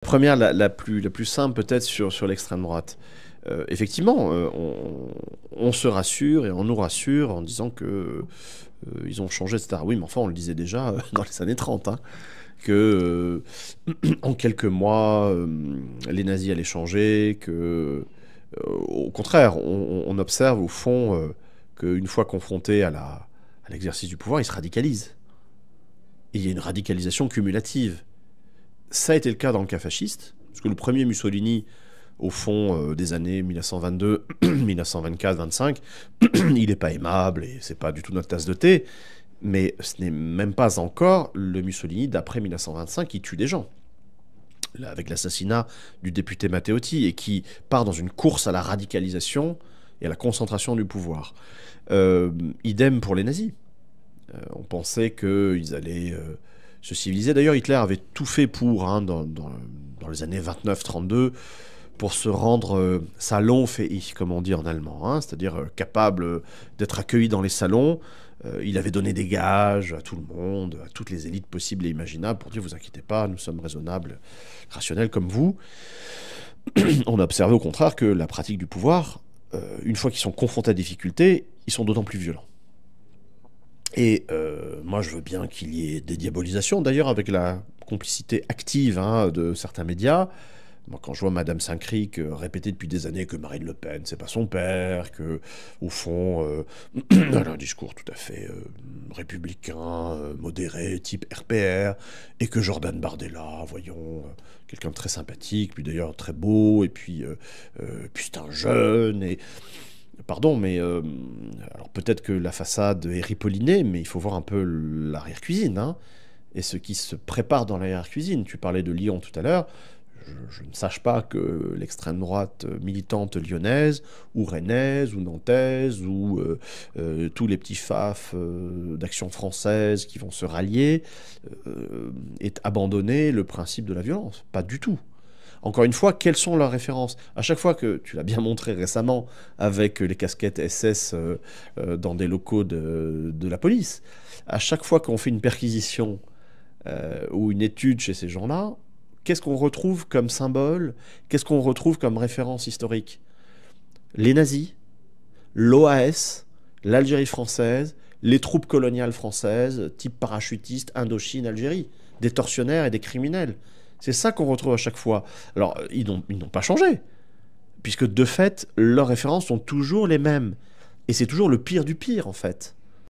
première, la, plus, la plus simple peut-être sur, sur l'extrême droite. Euh, effectivement, euh, on, se rassure et on nous rassure en disant que euh, ils ont changé, etc. Oui, mais enfin, on le disait déjà dans les années 30, hein, que en quelques mois, les nazis allaient changer, que au contraire, on, observe au fond qu'une fois confrontés à l'exercice du pouvoir, ils se radicalisent. il y a une radicalisation cumulative. Ça a été le cas dans le cas fasciste, parce que le premier Mussolini, au fond euh, des années 1922, 1924, 1925, il n'est pas aimable et c'est pas du tout notre tasse de thé, mais ce n'est même pas encore le Mussolini d'après 1925 qui tue des gens avec l'assassinat du député Matteotti, et qui part dans une course à la radicalisation et à la concentration du pouvoir. Euh, idem pour les nazis. Euh, on pensait qu'ils allaient se civiliser. D'ailleurs, Hitler avait tout fait pour, hein, dans, les années 29-32, pour se rendre euh, salon salonfähig, comme on dit en allemand, hein, c'est-à-dire euh, capable euh, d'être accueilli dans les salons. il avait donné des gages à tout le monde, à toutes les élites possibles et imaginables, pour dire vous inquiétez pas, nous sommes raisonnables, rationnels comme vous. on a observé au contraire que la pratique du pouvoir, une fois qu'ils sont confrontés à des difficultés, ils sont d'autant plus violents. Et euh, moi, je veux bien qu'il y ait des diabolisations, d'ailleurs, avec la complicité active hein, de certains médias. quand je vois Madame Saint-Cric euh, répéter depuis des années que Marine Le Pen, c'est pas son père, que, au fond, elle euh, a un discours tout à fait républicain, modéré, type RPR, et que Jordan Bardella, voyons, quelqu'un de très sympathique, puis d'ailleurs très beau, et puis, puis c'est un jeune, et pardon, mais euh, alors peut-être que la façade est ripollinée, mais il faut voir un peu l'arrière-cuisine, hein, et ce qui se prépare dans l'arrière-cuisine. Tu parlais de Lyon tout à l'heure. Je, ne sache pas que l'extrême droite militante lyonnaise, ou rennaise, ou nantaise, ou euh, euh, tous les petits faf d'action française qui vont se rallier, est abandonné le principe de la violence. Pas du tout. Encore une fois, quelles sont leurs références À chaque fois que, tu l'as bien montré récemment, avec les casquettes SS euh, euh, dans des locaux de, la police, à chaque fois qu'on fait une perquisition euh, ou une étude chez ces gens-là, qu'est-ce qu'on retrouve comme symbole Qu'est-ce qu'on retrouve comme référence historique Les nazis, l'OAS, l'Algérie française, les troupes coloniales françaises, type parachutiste, Indochine, Algérie, des tortionnaires et des criminels. C'est ça qu'on retrouve à chaque fois. Alors, ils n'ont pas changé, puisque de fait, leurs références sont toujours les mêmes. Et c'est toujours le pire du pire, en fait.